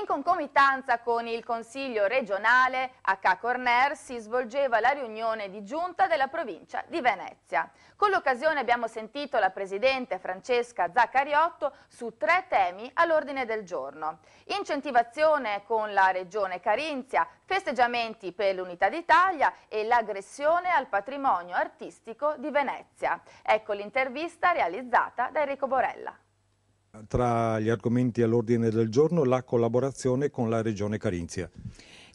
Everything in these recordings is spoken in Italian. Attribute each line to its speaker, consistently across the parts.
Speaker 1: In concomitanza con il Consiglio regionale a Cacorner si svolgeva la riunione di giunta della provincia di Venezia. Con l'occasione abbiamo sentito la presidente Francesca Zaccariotto su tre temi all'ordine del giorno. Incentivazione con la regione Carinzia, festeggiamenti per l'unità d'Italia e l'aggressione al patrimonio artistico di Venezia. Ecco l'intervista realizzata da Enrico Borella.
Speaker 2: Tra gli argomenti all'ordine del giorno la collaborazione con la Regione Carinzia.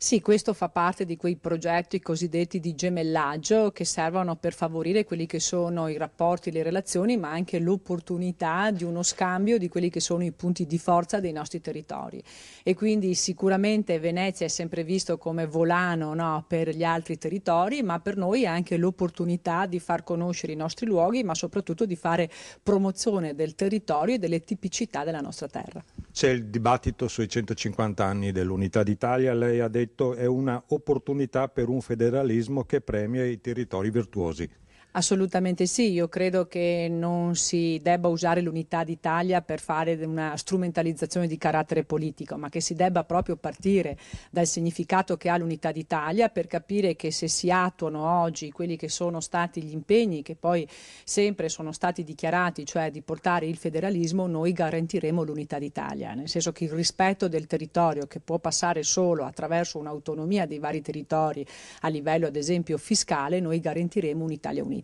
Speaker 3: Sì, questo fa parte di quei progetti cosiddetti di gemellaggio che servono per favorire quelli che sono i rapporti, le relazioni, ma anche l'opportunità di uno scambio di quelli che sono i punti di forza dei nostri territori. E quindi sicuramente Venezia è sempre visto come volano no, per gli altri territori, ma per noi è anche l'opportunità di far conoscere i nostri luoghi, ma soprattutto di fare promozione del territorio e delle tipicità della nostra terra.
Speaker 2: C'è il dibattito sui 150 anni dell'Unità d'Italia, lei ha detto è un'opportunità per un federalismo che premia i territori virtuosi.
Speaker 3: Assolutamente sì, io credo che non si debba usare l'unità d'Italia per fare una strumentalizzazione di carattere politico, ma che si debba proprio partire dal significato che ha l'unità d'Italia per capire che se si attuano oggi quelli che sono stati gli impegni che poi sempre sono stati dichiarati, cioè di portare il federalismo, noi garantiremo l'unità d'Italia, nel senso che il rispetto del territorio che può passare solo attraverso un'autonomia dei vari territori a livello ad esempio fiscale, noi garantiremo un'Italia unita.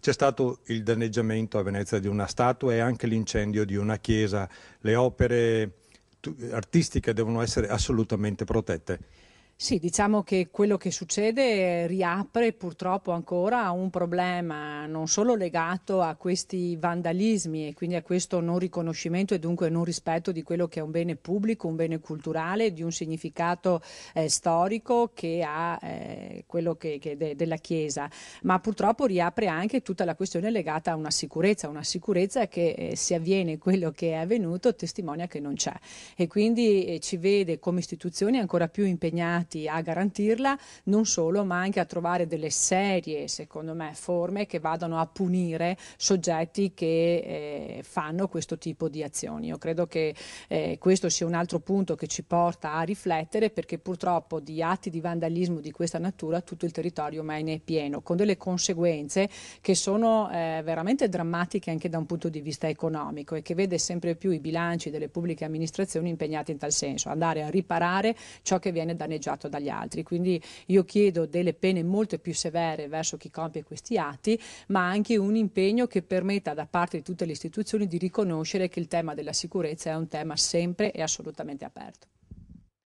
Speaker 2: C'è stato il danneggiamento a Venezia di una statua e anche l'incendio di una chiesa. Le opere artistiche devono essere assolutamente protette.
Speaker 3: Sì, diciamo che quello che succede eh, riapre purtroppo ancora un problema non solo legato a questi vandalismi e quindi a questo non riconoscimento e dunque non rispetto di quello che è un bene pubblico, un bene culturale, di un significato eh, storico che ha eh, quello che, che de, della Chiesa, ma purtroppo riapre anche tutta la questione legata a una sicurezza, una sicurezza che eh, se avviene quello che è avvenuto testimonia che non c'è e quindi eh, ci vede come istituzioni ancora più impegnate impegnati a garantirla, non solo, ma anche a trovare delle serie, secondo me, forme che vadano a punire soggetti che eh, fanno questo tipo di azioni. Io credo che eh, questo sia un altro punto che ci porta a riflettere perché purtroppo di atti di vandalismo di questa natura tutto il territorio ormai ne è pieno, con delle conseguenze che sono eh, veramente drammatiche anche da un punto di vista economico e che vede sempre più i bilanci delle pubbliche amministrazioni impegnati in tal senso, andare a riparare ciò che viene danneggiato fatto dagli altri. Quindi io chiedo delle pene molto più severe verso chi compie questi atti, ma anche un impegno che permetta da parte di tutte le istituzioni di riconoscere che il tema della sicurezza è un tema sempre e assolutamente aperto.